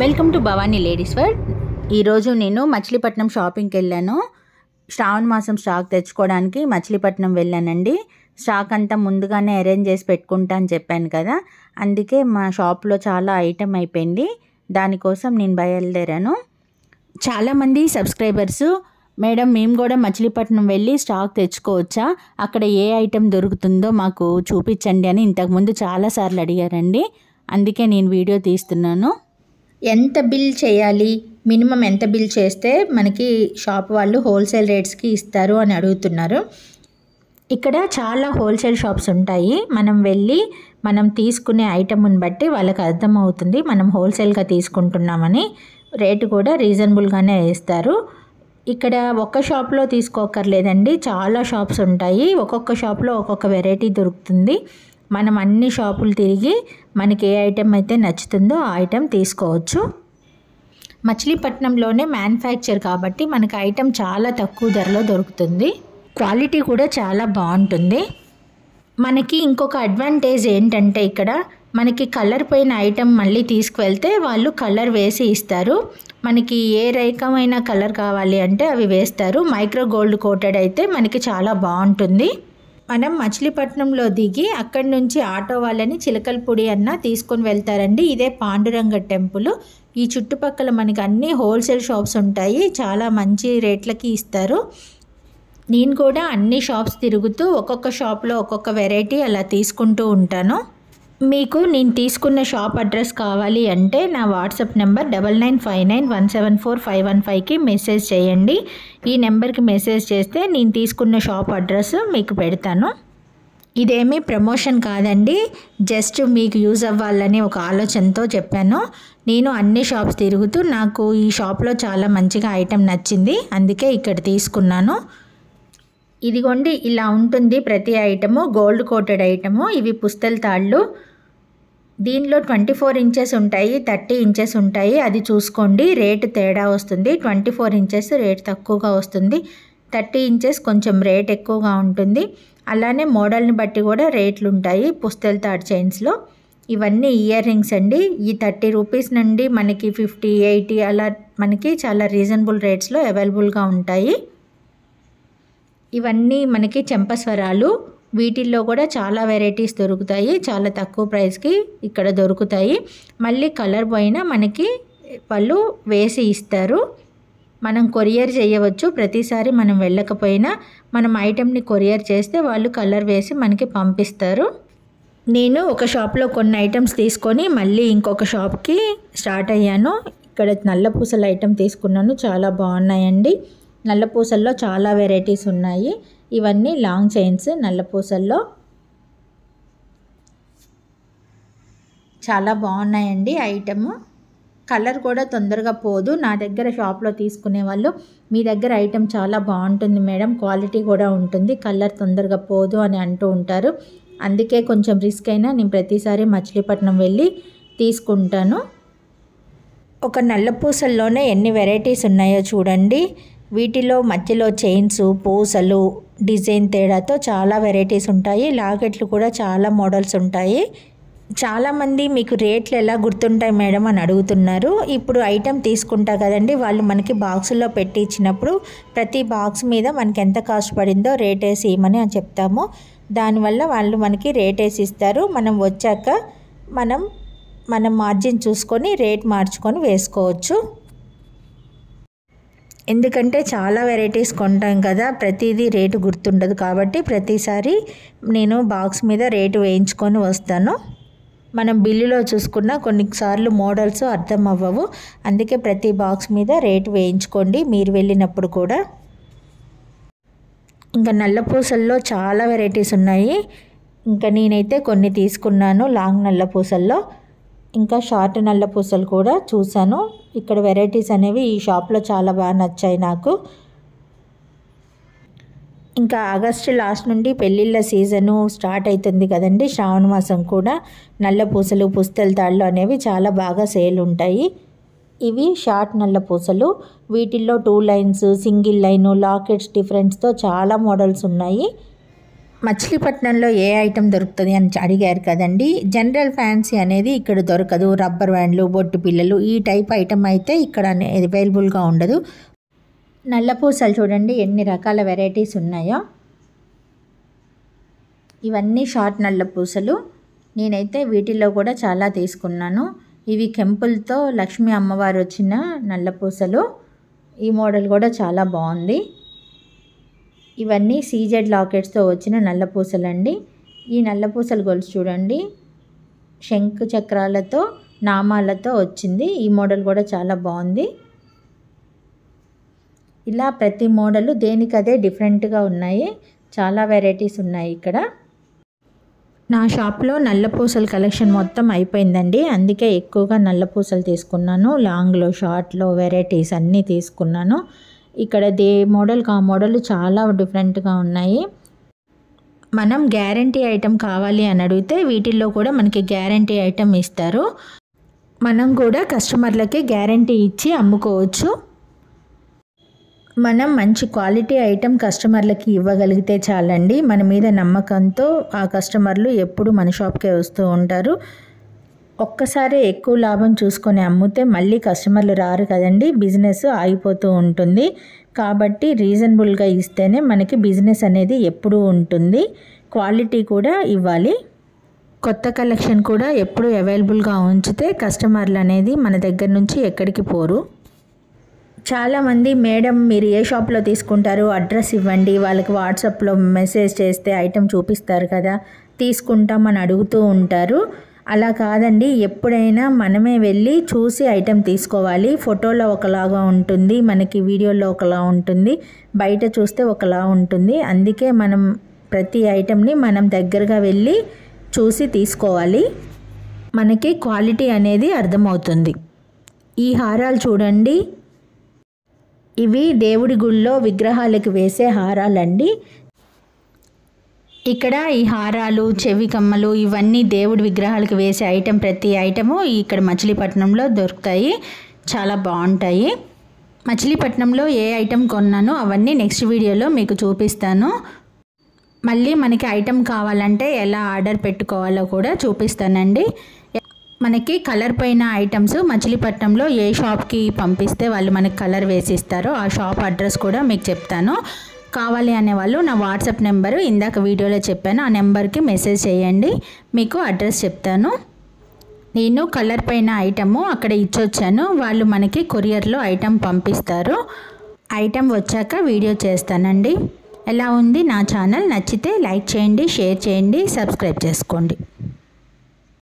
welcome to Bhavani ladies wear ఈరోజు నేను మచిలీపట్నం షాపింగ్కి వెళ్ళాను శ్రావణ మాసం స్టాక్ తెచ్చుకోవడానికి మచిలీపట్నం వెళ్ళానండి స్టాక్ అంతా ముందుగానే అరేంజ్ చేసి పెట్టుకుంటా అని చెప్పాను కదా అందుకే మా షాప్లో చాలా ఐటెం అయిపోయింది దానికోసం నేను బయలుదేరాను చాలామంది సబ్స్క్రైబర్స్ మేడం మేము కూడా మచిలీపట్నం వెళ్ళి స్టాక్ తెచ్చుకోవచ్చా అక్కడ ఏ ఐటెం దొరుకుతుందో మాకు చూపించండి అని ఇంతకుముందు చాలాసార్లు అడిగారండి అందుకే నేను వీడియో తీస్తున్నాను ఎంత బిల్ చేయాలి మినిమం ఎంత బిల్ చేస్తే మనకి షాప్ వాళ్ళు హోల్సేల్ రేట్స్కి ఇస్తారు అని అడుగుతున్నారు ఇక్కడ చాలా హోల్సేల్ షాప్స్ ఉంటాయి మనం వెళ్ళి మనం తీసుకునే ఐటమ్ని బట్టి వాళ్ళకి అర్థమవుతుంది మనం హోల్సేల్గా తీసుకుంటున్నామని రేటు కూడా రీజనబుల్గానే వేస్తారు ఇక్కడ ఒక్క షాప్లో తీసుకోకర్లేదండి చాలా షాప్స్ ఉంటాయి ఒక్కొక్క షాప్లో ఒక్కొక్క వెరైటీ దొరుకుతుంది మనం అన్ని షాపులు తిరిగి మనకి ఏ ఐటెం అయితే నచ్చుతుందో ఆ ఐటెం తీసుకోవచ్చు మచిలీపట్నంలోనే మ్యానుఫ్యాక్చర్ కాబట్టి మనకి ఐటెం చాలా తక్కువ ధరలో దొరుకుతుంది క్వాలిటీ కూడా చాలా బాగుంటుంది మనకి ఇంకొక అడ్వాంటేజ్ ఏంటంటే ఇక్కడ మనకి కలర్ పోయిన ఐటెం మళ్ళీ తీసుకువెళ్తే వాళ్ళు కలర్ వేసి ఇస్తారు మనకి ఏ రకమైన కలర్ కావాలి అంటే అవి వేస్తారు మైక్రో గోల్డ్ కోటెడ్ అయితే మనకి చాలా బాగుంటుంది మనం మచిలీపట్నంలో దిగి అక్కడి నుంచి ఆటో వాళ్ళని చిలకలపూడి అన్న తీసుకొని వెళ్తారండి ఇదే పాండురంగ టెంపుల్ ఈ చుట్టుపక్కల మనకి అన్ని హోల్సేల్ షాప్స్ ఉంటాయి చాలా మంచి రేట్లకి ఇస్తారు నేను కూడా అన్ని షాప్స్ తిరుగుతూ ఒక్కొక్క షాప్లో ఒక్కొక్క వెరైటీ అలా తీసుకుంటూ ఉంటాను మీకు నేను తీసుకున్న షాప్ అడ్రస్ కావాలి అంటే నా WhatsApp number double nine five nine one seven four five one ఫైవ్కి మెసేజ్ చేయండి ఈ నెంబర్కి మెసేజ్ చేస్తే నేను తీసుకున్న షాప్ అడ్రస్ మీకు పెడతాను ఇదేమీ ప్రమోషన్ కాదండి జస్ట్ మీకు యూజ్ అవ్వాలని ఒక ఆలోచనతో చెప్పాను నేను అన్ని షాప్స్ తిరుగుతూ నాకు ఈ షాప్లో చాలా మంచిగా ఐటెం నచ్చింది అందుకే ఇక్కడ తీసుకున్నాను ఇదిగోండి ఇలా ఉంటుంది ప్రతి ఐటము గోల్డ్ కోటెడ్ ఐటము ఇవి పుస్తల తాళ్ళు దీనిలో ట్వంటీ ఫోర్ ఇంచెస్ ఉంటాయి థర్టీ ఇంచెస్ ఉంటాయి అది చూసుకోండి రేటు తేడా వస్తుంది ట్వంటీ ఫోర్ ఇంచెస్ రేట్ తక్కువగా వస్తుంది థర్టీ ఇంచెస్ కొంచెం రేట్ ఎక్కువగా ఉంటుంది అలానే మోడల్ని బట్టి కూడా రేట్లు ఉంటాయి పుస్తెల్ థర్డ్ చైన్స్లో ఇవన్నీ ఇయర్ రింగ్స్ అండి ఈ థర్టీ రూపీస్ నుండి మనకి ఫిఫ్టీ ఎయిటీ అలా మనకి చాలా రీజనబుల్ రేట్స్లో అవైలబుల్గా ఉంటాయి ఇవన్నీ మనకి చెంపస్వరాలు వీటిల్లో కూడా చాలా వెరైటీస్ దొరుకుతాయి చాలా తక్కువ ప్రైస్కి ఇక్కడ దొరుకుతాయి మళ్ళీ కలర్ పోయిన మనకి వాళ్ళు వేసి ఇస్తారు మనం కొరియర్ చేయవచ్చు ప్రతిసారి మనం వెళ్ళకపోయినా మనం ఐటెంని కొరియర్ చేస్తే వాళ్ళు కలర్ వేసి మనకి పంపిస్తారు నేను ఒక షాప్లో కొన్ని ఐటమ్స్ తీసుకొని మళ్ళీ ఇంకొక షాప్కి స్టార్ట్ అయ్యాను ఇక్కడ నల్లపూసల ఐటెం తీసుకున్నాను చాలా బాగున్నాయండి నల్లపూసల్లో చాలా వెరైటీస్ ఉన్నాయి ఇవన్నీ లాంగ్ చైన్స్ నల్లపూసల్లో చాలా బాగున్నాయండి ఐటమ్ కలర్ కూడా తొందరగా పోదు నా దగ్గర షాప్లో తీసుకునే వాళ్ళు మీ దగ్గర ఐటెం చాలా బాగుంటుంది మేడం క్వాలిటీ కూడా ఉంటుంది కలర్ తొందరగా పోదు అని అంటూ ఉంటారు అందుకే కొంచెం రిస్క్ అయినా నేను ప్రతిసారి మచిలీపట్నం వెళ్ళి తీసుకుంటాను ఒక నల్లపూసల్లోనే ఎన్ని వెరైటీస్ ఉన్నాయో చూడండి వీటిలో మధ్యలో చైన్స్ పూసలు డిజైన్ తేడాతో చాలా వెరైటీస్ ఉంటాయి లాకెట్లు కూడా చాలా మోడల్స్ ఉంటాయి చాలామంది మీకు రేట్లు ఎలా గుర్తుంటాయి మేడం అని అడుగుతున్నారు ఇప్పుడు ఐటెం తీసుకుంటా కదండి వాళ్ళు మనకి బాక్సుల్లో పెట్టి ఇచ్చినప్పుడు ప్రతి బాక్స్ మీద మనకి ఎంత కాస్ట్ పడిందో రేట్ వేసి ఇవ్వమని అని చెప్తాము దానివల్ల వాళ్ళు మనకి రేట్ వేసి ఇస్తారు మనం వచ్చాక మనం మనం మార్జిన్ చూసుకొని రేట్ మార్చుకొని వేసుకోవచ్చు ఎందుకంటే చాలా వెరైటీస్ కొంటాం కదా ప్రతిదీ రేటు గుర్తుండదు కాబట్టి ప్రతిసారి నేను బాక్స్ మీద రేటు వేయించుకొని వస్తాను మనం బిల్లులో చూసుకున్న కొన్నిసార్లు మోడల్స్ అర్థం అవ్వవు అందుకే ప్రతి బాక్స్ మీద రేటు వేయించుకోండి మీరు వెళ్ళినప్పుడు కూడా ఇంకా నల్లపూసల్లో చాలా వెరైటీస్ ఉన్నాయి ఇంకా నేనైతే కొన్ని తీసుకున్నాను లాంగ్ నల్లపూసల్లో ఇంకా షార్ట్ నల్ల పూసలు కూడా చూశాను ఇక్కడ వెరైటీస్ అనేవి ఈ షాప్లో చాలా బాగా నచ్చాయి నాకు ఇంకా ఆగస్టు లాస్ట్ నుండి పెళ్ళిళ్ళ సీజను స్టార్ట్ అవుతుంది కదండి శ్రావణ మాసం కూడా నల్ల పూసలు పుస్తల తాళ్ళు అనేవి చాలా బాగా సేల్ ఉంటాయి ఇవి షార్ట్ నల్ల పూసలు వీటిల్లో two lines single line lockets డిఫరెంట్స్తో చాలా మోడల్స్ ఉన్నాయి మచిలీపట్నంలో ఏ ఐటెం దొరుకుతుంది అని అడిగారు కదండి జనరల్ ఫ్యాన్సీ అనేది ఇక్కడ దొరకదు రబ్బర్ బ్యాండ్లు బొట్టు పిల్లలు ఈ టైప్ ఐటెం అయితే ఇక్కడ అవైలబుల్గా ఉండదు నల్లపూసలు చూడండి ఎన్ని రకాల వెరైటీస్ ఉన్నాయో ఇవన్నీ షార్ట్ నల్లపూసలు నేనైతే వీటిల్లో కూడా చాలా తీసుకున్నాను ఇవి కెంపులతో లక్ష్మీ అమ్మవారు వచ్చిన నల్లపూసలు ఈ మోడల్ కూడా చాలా బాగుంది ఇవన్నీ సీజెడ్ లాకెట్స్తో వచ్చిన నల్లపూసలు అండి ఈ నల్లపూసల గొలుసు చూడండి శంకు చక్రాలతో నామాలతో వచ్చింది ఈ మోడల్ కూడా చాలా బాగుంది ఇలా ప్రతి మోడలు దేనికదే డిఫరెంట్గా ఉన్నాయి చాలా వెరైటీస్ ఉన్నాయి ఇక్కడ నా షాప్లో నల్లపూసల కలెక్షన్ మొత్తం అయిపోయిందండి అందుకే ఎక్కువగా నల్లపూసలు తీసుకున్నాను లాంగ్లో షార్ట్లో వెరైటీస్ అన్నీ తీసుకున్నాను ఇక్కడ దే మోడల్ ఆ మోడల్ చాలా డిఫరెంట్గా ఉన్నాయి మనం గ్యారంటీ ఐటెం కావాలి అని అడిగితే వీటిల్లో కూడా మనకి గ్యారంటీ ఐటెం ఇస్తారు మనం కూడా కస్టమర్లకి గ్యారంటీ ఇచ్చి అమ్ముకోవచ్చు మనం మంచి క్వాలిటీ ఐటెం కస్టమర్లకి ఇవ్వగలిగితే చాలండి మన మీద నమ్మకంతో ఆ కస్టమర్లు ఎప్పుడు మన షాప్కే వస్తూ ఉంటారు ఒక్కసారే ఎక్కువ లాభం చూసుకొని అమ్మితే మళ్ళీ కస్టమర్లు రారు కదండి బిజినెస్ ఆగిపోతూ ఉంటుంది కాబట్టి రీజనబుల్గా ఇస్తేనే మనకి బిజినెస్ అనేది ఎప్పుడూ ఉంటుంది క్వాలిటీ కూడా ఇవ్వాలి కొత్త కలెక్షన్ కూడా ఎప్పుడు అవైలబుల్గా ఉంచితే కస్టమర్లు అనేది మన దగ్గర నుంచి ఎక్కడికి పోరు చాలామంది మేడం మీరు ఏ షాప్లో తీసుకుంటారు అడ్రస్ ఇవ్వండి వాళ్ళకి వాట్సాప్లో మెసేజ్ చేస్తే ఐటెం చూపిస్తారు కదా తీసుకుంటామని అడుగుతూ ఉంటారు అలా కాదండి ఎప్పుడైనా మనమే వెళ్ళి చూసి ఐటెం తీసుకోవాలి ఫోటోలో ఒకలాగా ఉంటుంది మనకి వీడియోలో ఒకలా ఉంటుంది బయట చూస్తే ఒకలా ఉంటుంది అందుకే మనం ప్రతి ఐటెంని మనం దగ్గరగా వెళ్ళి చూసి తీసుకోవాలి మనకి క్వాలిటీ అనేది అర్థమవుతుంది ఈ హారాలు చూడండి ఇవి దేవుడి గుళ్ళో విగ్రహాలకు వేసే హారాలండి ఇక్కడ ఈ హారాలు చెవి కమ్మలు ఇవన్నీ దేవుడి విగ్రహాలకు వేసే ఐటెం ప్రతి ఐటెము ఇక్కడ మచిలీపట్నంలో దొరుకుతాయి చాలా బాగుంటాయి మచిలీపట్నంలో ఏ ఐటెం కొన్నానో అవన్నీ నెక్స్ట్ వీడియోలో మీకు చూపిస్తాను మళ్ళీ మనకి ఐటెం కావాలంటే ఎలా ఆర్డర్ పెట్టుకోవాలో కూడా చూపిస్తానండి మనకి కలర్ పైన ఐటమ్స్ మచిలీపట్నంలో ఏ షాప్కి పంపిస్తే వాళ్ళు మనకి కలర్ వేసిస్తారో ఆ షాప్ అడ్రస్ కూడా మీకు చెప్తాను కావాలి అనే వాళ్ళు నా వాట్సాప్ నెంబరు ఇందాక వీడియోలో చెప్పాను ఆ నెంబర్కి మెసేజ్ చేయండి మీకు అడ్రస్ చెప్తాను నేను కలర్ పైన ఐటము అక్కడ ఇచ్చొచ్చాను వాళ్ళు మనకి కొరియర్లో ఐటెం పంపిస్తారు ఐటెం వచ్చాక వీడియో చేస్తానండి ఎలా ఉంది నా ఛానల్ నచ్చితే లైక్ చేయండి షేర్ చేయండి సబ్స్క్రైబ్ చేసుకోండి